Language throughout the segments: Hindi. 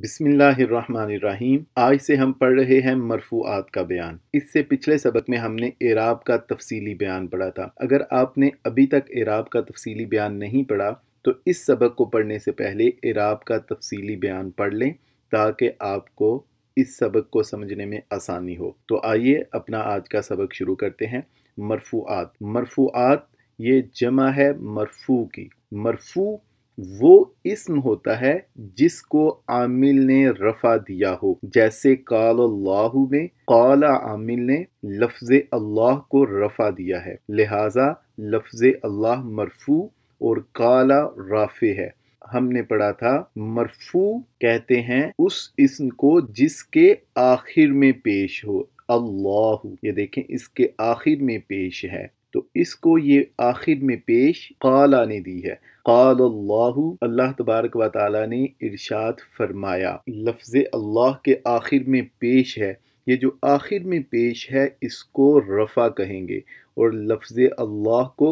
बिसमीम आज से हम पढ़ रहे हैं मरफूआत का बयान इससे पिछले सबक में हमने एराब का तफसीली बयान पढ़ा था अगर आपने अभी तक एराब का तफसीली बयान नहीं पढ़ा तो इस सबक को पढ़ने से पहले एराब का तफसीली बयान पढ़ लें ताकि आपको इस सबक को समझने में आसानी हो तो आइए अपना आज का सबक शुरू करते हैं मरफूआत मरफूआत ये जमा है मरफू की मरफू वो इसम होता है जिसको आमिल ने रफा दिया हो जैसे काल अल्लाह में काला आमिल ने लफ्ज अल्लाह को रफा दिया है लिहाजा लफ्ज अल्लाह मरफू और काला राफे है हमने पढ़ा था मरफू कहते हैं उस इसम को जिसके आखिर में पेश हो अल्लाह ये देखें इसके आखिर में पेश है तो इसको ये आखिर में पेश काला ने दी है क़ाल अल्लाह तबारक व ताली ने इरशाद फरमाया लफ्ज़ अल्लाह के आखिर में पेश है ये जो आखिर में पेश है इसको रफ़ा कहेंगे और लफ्ज़ अल्लाह को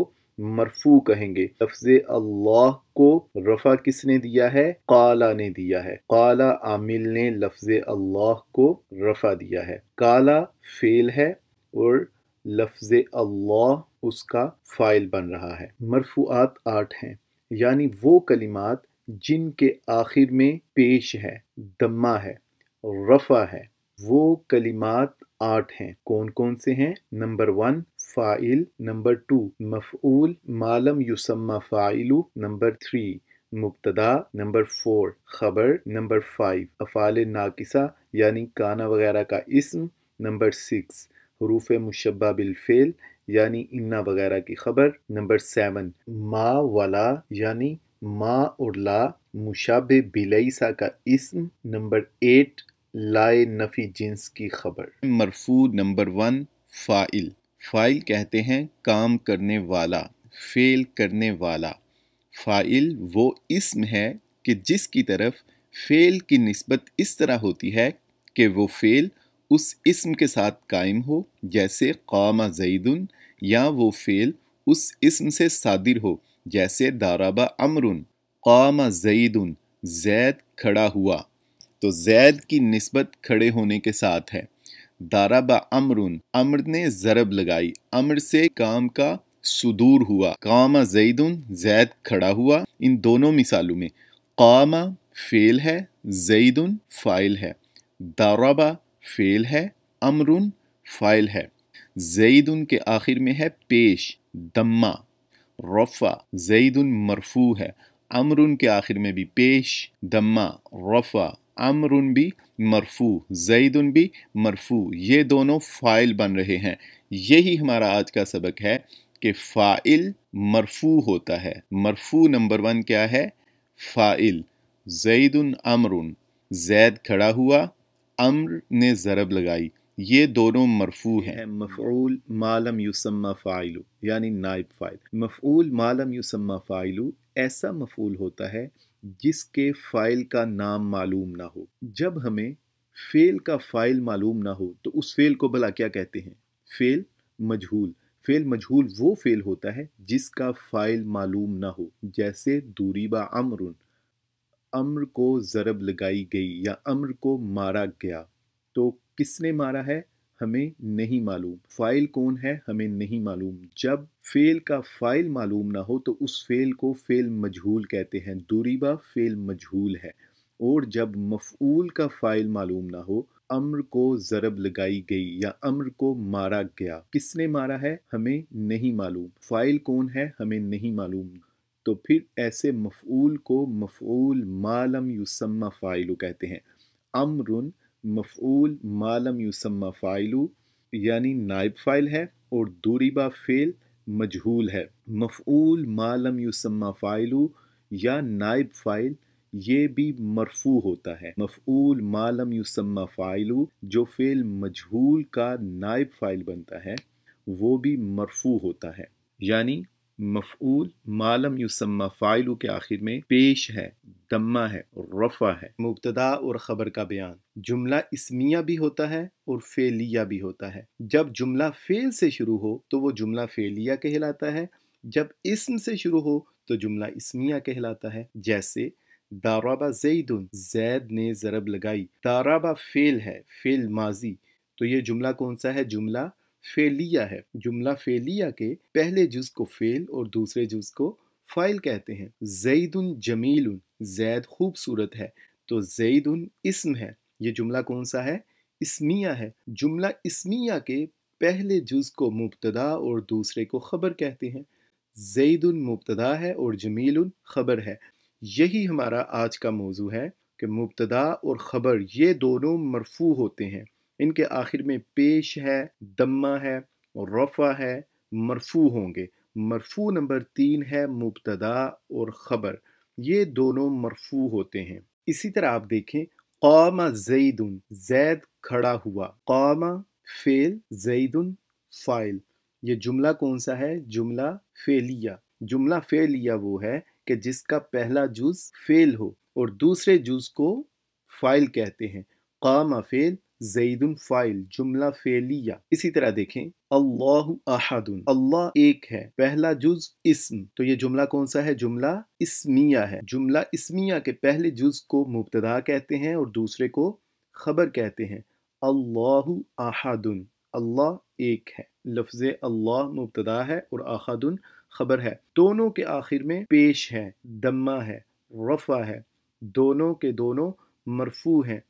मरफू कहेंगे लफ्ज़ अल्लाह को रफ़ा किसने दिया है काला ने दिया है काला आमिल ने लफ्ज़ अल्लाह को रफ़ा दिया है काला फेल है और लफ्ज़ अल्लाह उसका फ़ाइल बन रहा है मरफूआत आठ हैं यानी वो कलिमात जिनके आखिर में पेश है दम्मा है रफ़ा है वो कलिमात आठ हैं कौन कौन से हैं नंबर वन फ़ाइल नंबर टू मफ़ूल मालम युसम्मा फ़ाइलू नंबर थ्री मुबतदा नंबर फोर खबर नंबर फाइव अफ़ाल नाकिसा यानी काना वगैरह का इसम नंबर सिक्स हरूफ मुशबा बिलफ़ेल यानी इन्ना वगैरह की खबर नंबर सेवन मा वाला यानी मा और ला मुशाब बिलईसा का इसम नंबर एट लाए नफी जिन्स की खबर मरफू नंबर वन फ़ाइल फ़ाइल कहते हैं काम करने वाला फेल करने वाला फ़ाइल वो इसम है कि जिसकी तरफ फ़ेल की नस्बत इस तरह होती है कि वो फ़ेल उस इस्म के साथ कायम हो जैसे कामा जईदन या वो फ़ेल उस इस्म से सादिर हो जैसे दाराबा अमरुन कामा जईदन जैद खड़ा हुआ तो जैद की नस्बत खड़े होने के साथ है दाराबा अमरुन अमर ने ज़रब लगाई अमर से काम का सुदूर हुआ कामा जईदन जैद खड़ा हुआ इन दोनों मिसालों में कामा फेल है जईदन फाइल है दाराबा फेल है अमरुन फाइल है जईदन के आखिर में है पेश दम्मा रफ़ा जईदन मरफू है अमरुन के आखिर में भी पेश दम्मा रफ़ा अमरुन भी मरफू जईदन भी मरफू ये दोनों फ़ाइल बन रहे हैं यही हमारा आज का सबक है कि फ़ाइल मरफू होता है मरफू नंबर वन क्या है फ़ाइल जैदन अमरुन जैद खड़ा हुआ अम्र ने ज़रब लगाई ये दोनों मरफू हैं मफूल मालम युसम्मा फ़ाइलु यानी नायब फ़ाइल मफूल मालम युसम्मा फ़ाइलु ऐसा मफूल होता है जिसके फ़ाइल का नाम मालूम ना हो जब हमें फ़ेल का फ़ाइल मालूम ना हो तो उस फ़ेल को भला क्या कहते हैं फ़ेल मजहूल फ़ेल मजहूल वो फ़ेल होता है जिसका फ़ाइल मालूम ना हो जैसे दूरीबा अमरुन अम्र को ज़रब लगाई गई या अम्र को मारा गया तो किसने मारा है हमें नहीं मालूम फ़ाइल कौन है हमें नहीं मालूम जब फ़ेल का फ़ाइल मालूम ना हो तो उस फ़ेल को फ़ेल मजहूल कहते हैं दूरीबा फ़ेल मजहूल है और जब मफूल का फ़ाइल मालूम ना हो अम्र को ज़रब लगाई गई या अम्र को मारा गया किसने मारा है हमें नहीं मालूम फ़ाइल कौन है हमें नहीं मालूम तो फिर ऐसे मफूल को मफूल मालम युसम्मा फ़ाइलु कहते हैं अमरुन मफूल मालम युसम्मा फ़ाइलु यानी नायब फ़ाइल है और दूरीबा फ़ेल मजहूल है मफूल मालम युसम्मा फ़ाइलु या नायब फ़ाइल ये भी मरफू होता है मफूल मालम युसम्मा फ़ाइलु जो फ़ेल मजहूल का नायब फ़ाइल बनता है वो भी मरफू होता है यानी मफूल मालम युसम्मा फाइलु के आखिर में पेश है दम्मा है रफ़ा है मुबतदा और ख़बर का बयान जुमला इसमिया भी होता है और फेलिया भी होता है जब जुमला फेल से शुरू हो तो वो जुमला फेलिया कहलाता है जब इसम से शुरू हो तो जुमला इसमिया कहलाता है जैसे दाराबा जईदन जैद ने ज़रब लगाई दाराबा फेल है फेल माजी तो ये जुमला कौन सा है जुमला फेलिया है जुमला फेलिया के पहले जुज को फेल और दूसरे जुज को फाइल कहते हैं जईदुन जमील जैद खूबसूरत है तो जईदुन इसम है ये जुमला कौन सा है इसमिया है जुमला इसमिया के पहले जुज को मुबतदा और दूसरे को खबर कहते हैं जईदुन मुबतदा है और जमील खबर है यही हमारा आज का मौजू है कि मुबतदा और ख़बर ये दोनों मरफू होते हैं इनके आखिर में पेश है दम्मा है रफ़ा है मरफू होंगे मरफू नंबर तीन है मुबतदा और ख़बर ये दोनों मरफू होते हैं इसी तरह आप देखें कौमा जईदन जैद खड़ा हुआ कौमा फेल जईदन फ़ाइल ये जुमला कौन सा है जुमला फेलिया जुमला फेलिया वो है कि जिसका पहला जुज फेल हो और दूसरे जुज को फाइल कहते हैं कामा फेल जईदुन फाइल जुमला फेलिया इसी तरह देखें अल्लाह अहदुन अल्लाह एक है पहला जुज इसम तो ये जुमला कौन सा है जुमला इसमिया है जुमला इसमिया के पहले जुज को मुबतदा कहते हैं और दूसरे को खबर कहते हैं अल्लाह अहदुन अल्लाह एक है लफ्ज अल्लाह मुबतदा है और अहदुन खबर है दोनों के आखिर में पेश है दम्मा है रफ़ा है दोनों के दोनों मरफू हैं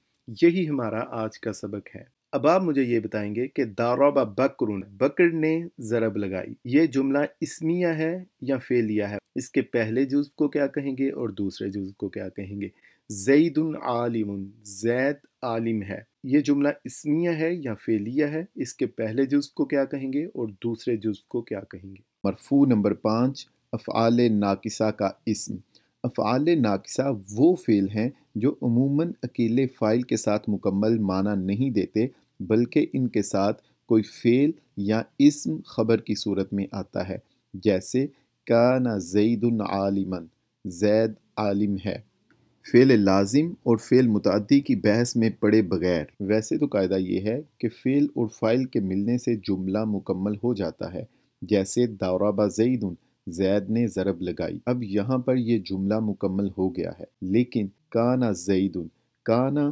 यही हमारा आज का सबक है अब आप मुझे ये बताएंगे कि दारोबा बकरुन बकर ने ज़रब लगाई ये जुमला इसमिया है या फेलिया है इसके पहले जुज को क्या कहेंगे और दूसरे जुज को क्या कहेंगे जईदन आलिम जैद आलिम है ये जुमला इसमिया है या फेलिया है इसके पहले जुज को क्या कहेंगे और दूसरे जुज को क्या कहेंगे मरफू नंबर पाँच अफ़ाल नाकिसा का इसम अफ़ाल नाकिसा वो फ़ेल हैं जो अमूमन अकेले फ़ाइल के साथ मुकम्मल माना नहीं देते बल्कि इनके साथ कोई फ़ेल या इसम खबर की सूरत में आता है जैसे का ना जईदन आलिमन जैद आलिम है फ़ेल लाजिम और फ़ेल मुतदी की बहस में पड़े बगैर वैसे तो कायदा ये है कि फ़ेल और फ़ाइल के मिलने से जुमला मुकम्मल हो जाता है जैसे दौराबा जईदन जैद ने ज़रब लगाई अब यहाँ पर यह जुमला मुकम्मल हो गया है लेकिन काना जईदुन काना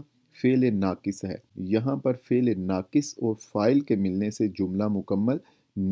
फ़ेल नाकिस है यहाँ पर फ़ेल नाकिस और फ़ाइल के मिलने से जुमला मुकम्मल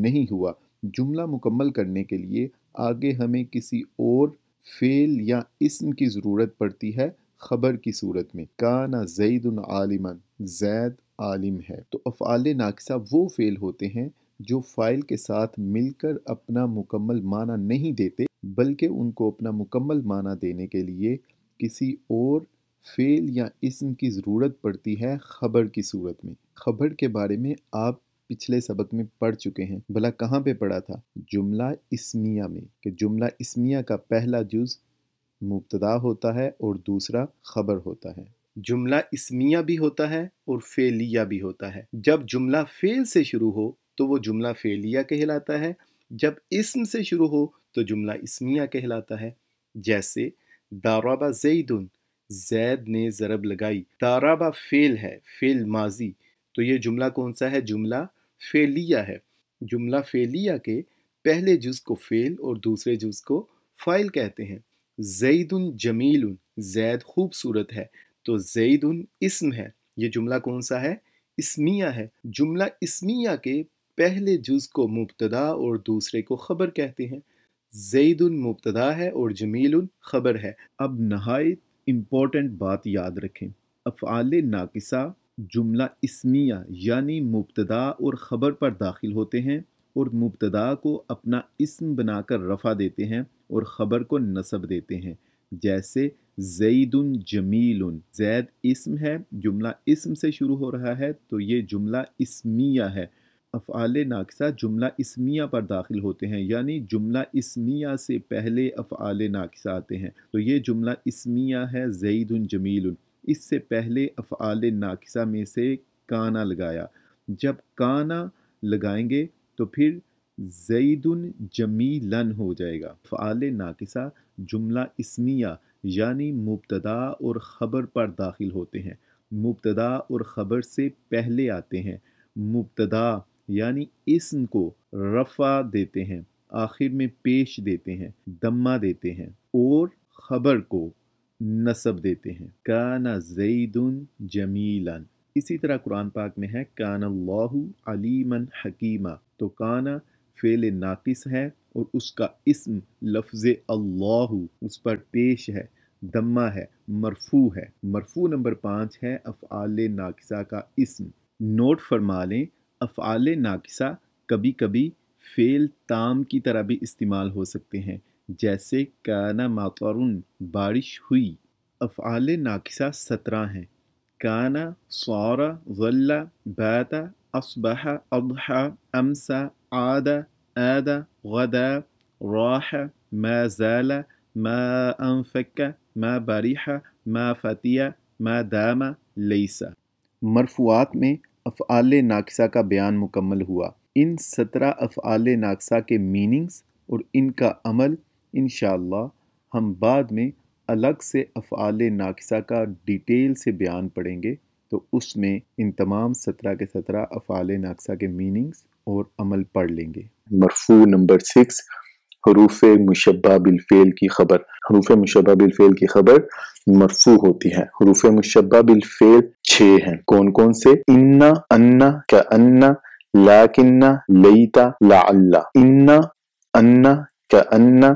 नहीं हुआ जुमला मुकम्मल करने के लिए आगे हमें किसी और फ़ेल या इसम की ज़रूरत पड़ती है खबर की सूरत में काना जईदुल आलिमन जैद आलिम है तो अफ़ाल नाकसा वो फ़ेल होते हैं जो फ़ाइल के साथ मिलकर अपना मुकम्मल माना नहीं देते बल्कि उनको अपना मुकम्मल माना देने के लिए किसी और फेल या इसम की ज़रूरत पड़ती है खबर की सूरत में खबर के बारे में आप पिछले सबक में पढ़ चुके हैं भला कहाँ पे पढ़ा था जुमला इसमिया में कि जुमला इसमिया का पहला जुज मुबतदा होता है और दूसरा खबर होता है जुमला इसमिया भी होता है और फेलिया भी होता है जब जुमला फेल से शुरू हो तो वो जुमला फेलिया कहलाता है जब इसम से शुरू हो तो जुमला इसमिया कहलाता है जैसे दाराबा जईदन जैद ने ज़रब लगाई दाराबा फेल है फेल माजी तो ये जुमला कौन सा है जुमला फेलिया है जुमला फेलिया के पहले जुज को फेल और दूसरे जुज को फाइल कहते हैं जईदन जमील जैद खूबसूरत है तो जईदन इसम है ये जुमला कौन सा है इसमिया है जुमला इसमिया के पहले जुज को मुबतदा और दूसरे को खबर कहते हैं जईदुन मुबतदा है और जमील खबर है अब नहायत इम्पोर्टेंट बात याद रखें अफ़ाल नाकिसा जुमला इसमिया यानी मुबतदा और ख़बर पर दाखिल होते हैं और मुबतदा को अपना इसम बनाकर रफ़ा देते हैं और ख़बर को नसब देते हैं जैसे जईदन जमील जैद इसम है जुमला इसम से शुरू हो रहा है तो ये जुमला इसमिया है अफ़ाल नाकसा जुमला इसमिया पर दाखिल होते हैं यानी जुमला इसमिया से पहले अफ़ाल नाकसा आते हैं तो ये जुमला इसमिया है जईद जमील इससे पहले अफ़ाल नाकसा में से काना लगाया जब काना लगाएंगे तो फिर जईदन जमीलन हो जाएगा अफ़ाल नाकसा जुमला इसमिया यानी मुबतदा और ख़बर पर दाखिल होते हैं मुबतदा और ख़बर से पहले आते हैं मुबतदा यानी इसम को रफा देते हैं आखिर में पेश देते हैं दम्मा देते हैं और खबर को नसब देते हैं काना जईदन जमीलन इसी तरह कुरान पाक में है कान अलीमन हकीमा तो काना फेल नाकिस है और उसका इसम लफ्ज़ अल्लाह उस पर पेश है दम्मा है मरफू है मरफू नंबर पाँच है अफ आल नाकिसा का इसम नोट फरमा लें अफ़ाल नाकसा कभी कभी फ़ेल ताम की तरह भी इस्तेमाल हो सकते हैं जैसे काना मातर बारिश हुई अफ़ाल नाकसा सत्रह हैं काना सौरा वल्ला बैता असबह अबहा अमसा आदा आदा गदा राह मैला मा अनफक मा बरिहा मा फतिया मा दामा लईसा मरफुआत में अफ़ाल नाकसा का बयान मुकम्मल हुआ इन सत्रह अफ़ाल नाकसा के मीनिंग्स और इनका अमल इन हम बाद में अलग से अफ़ाल नाकसा का डिटेल से बयान पढ़ेंगे तो उसमें इन तमाम सत्रह के सत्रह अफ़ाल नाकसा के मीनिंग्स और अमल पढ़ लेंगे मरफू नंबर सिक्स हरूफ मुशबा बिलफेल की खबर हरूफ मुशबा बिलफेल की खबर मरफू होती है हरूफ मुशबा बिलफेल छ हैं कौन कौन से इन्ना अन्ना क्या अन्ना ला किन्ना लईता ला लाल्ला इन्ना अन्ना क्या अन्ना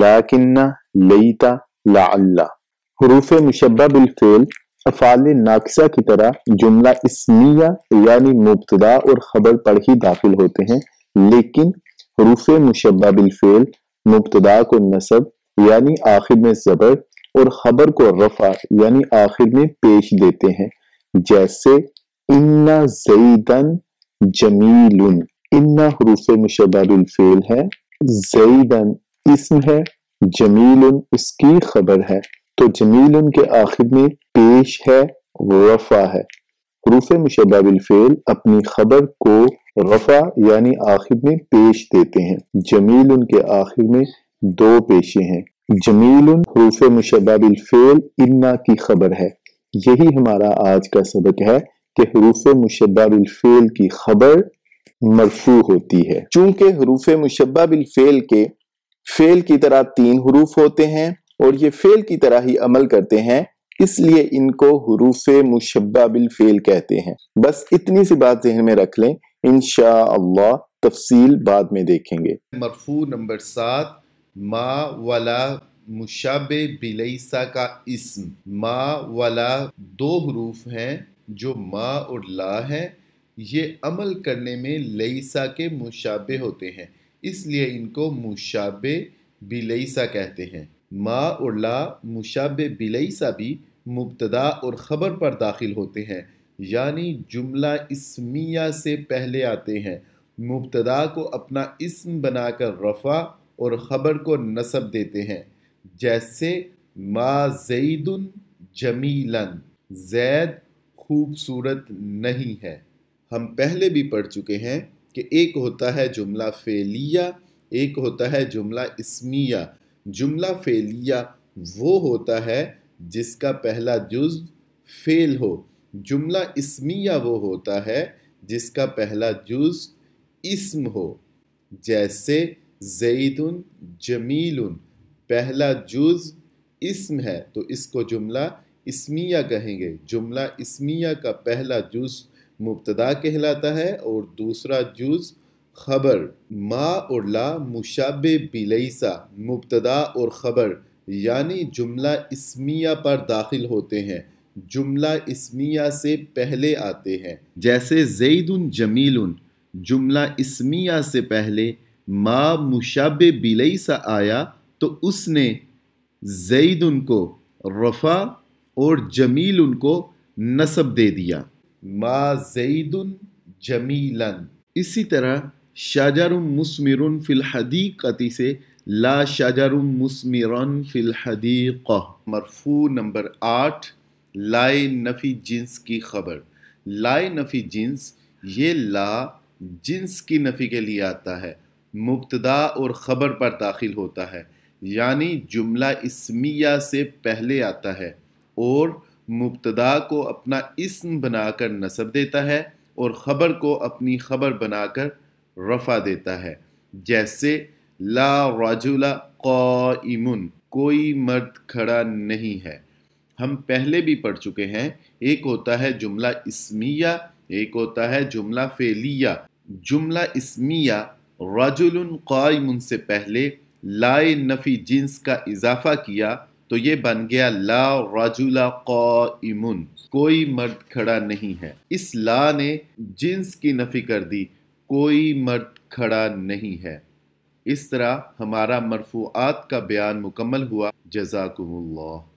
ला किन्ना लईता ला लाल्ला हरूफ मुशबा बिलफेल अफाल नाकसा की तरह जुमला इसमिया यानी मुबतदा और खबर पर ही दाखिल होते हैं लेकिन हरूफ मुशबा बिलफेल मुबतदा को नसब यानी आखिर में जबर और खबर को रफा यानी आखिर में पेश देते हैं जैसे इन्ना जईदन जमील इन्ना हरूफ मुशदारुलफेल है जईदन इसम है जमील इसकी खबर है तो जमील के आखिर में पेश है रफा है हरूफ मुशदारुलफेल अपनी खबर को रफा यानी आखिर में पेश देते हैं जमील उनके आखिर में दो पेशे हैं जमील हरूफ मुशबिलफेल इन्ना की खबर है यही हमारा आज का सबक है कि हरूफ मुशबिलफेल की खबर मरफू होती है चूंकि हरूफ फेल के फेल की तरह तीन हरूफ होते हैं और ये फेल की तरह ही अमल करते हैं इसलिए इनको हरूफ फेल कहते हैं बस इतनी सी बात जहन में रख लें इन तफसील बाद में देखेंगे मरफू नंबर सात मा वाला मुशाब बिलईसा का इसम मा वाला दो हरूफ हैं जो मा और ला है ये अमल करने में लईसा के मुशाब होते हैं इसलिए इनको मुशाब बिलईसा कहते हैं मा और ला मुशाब बिलईसा भी मुबतदा और ख़बर पर दाखिल होते हैं यानी जुमला इसमिया से पहले आते हैं मुबतदा को अपना इसम बनाकर रफ़ा और ख़बर को नसब देते हैं जैसे मा जईदन जमीलन जैद खूबसूरत नहीं है हम पहले भी पढ़ चुके हैं कि एक होता है जुमला फेलिया एक होता है जुमला इसमिया जुमला फेलिया वो होता है जिसका पहला जुज फेल हो जुमला इसमिया वो होता है जिसका पहला जुज इसम हो जैसे जईदन जमील पहला जुज इसम है तो इसको जुमला इसमिया कहेंगे जुमला इसमिया का पहला जुज मुबतदा कहलाता है और दूसरा जुज खबर मा और ला मुशाब बिलईसा मुबतदा और ख़बर यानी जुमला इसमिया पर दाखिल होते हैं जुमला इसमिया से पहले आते हैं जैसे जईदन जमील जुमला इसमिया से पहले मा मुशाब बिलई सा आया तो उसने जईद उनको रफ़ा और जमील उनको नसब दे दिया मा जईद जमीलन इसी तरह शाजरुम मुस्मिर फिल हदीकती से ला शाजरुम मुस्मिर फिल हदीक मरफू नंबर आठ लाए नफ़ी जिन्स की खबर लाए नफ़ी जिन्स ये ला जिन्स की नफ़ी के लिए आता है मुबतदा और ख़बर पर दाखिल होता है यानी जुमला इसमिया से पहले आता है और मुबतदा को अपना इसम बनाकर नसब देता है और ख़बर को अपनी ख़बर बनाकर रफ़ा देता है जैसे ला राजुला क़ाइमुन कोई मर्द खड़ा नहीं है हम पहले भी पढ़ चुके हैं एक होता है जुमला इसमिया एक होता है जुमला फेलिया जुमला इसमिया रजुल से पहले लाए नफी जिन्स का इजाफा किया तो ये बन गया ला राजुला काइमुन कोई मर्द खड़ा नहीं है इस ला ने जिन्स की नफी कर दी कोई मर्द खड़ा नहीं है इस तरह हमारा मरफूआत का बयान मुकम्मल हुआ जजाकुमुल्लाह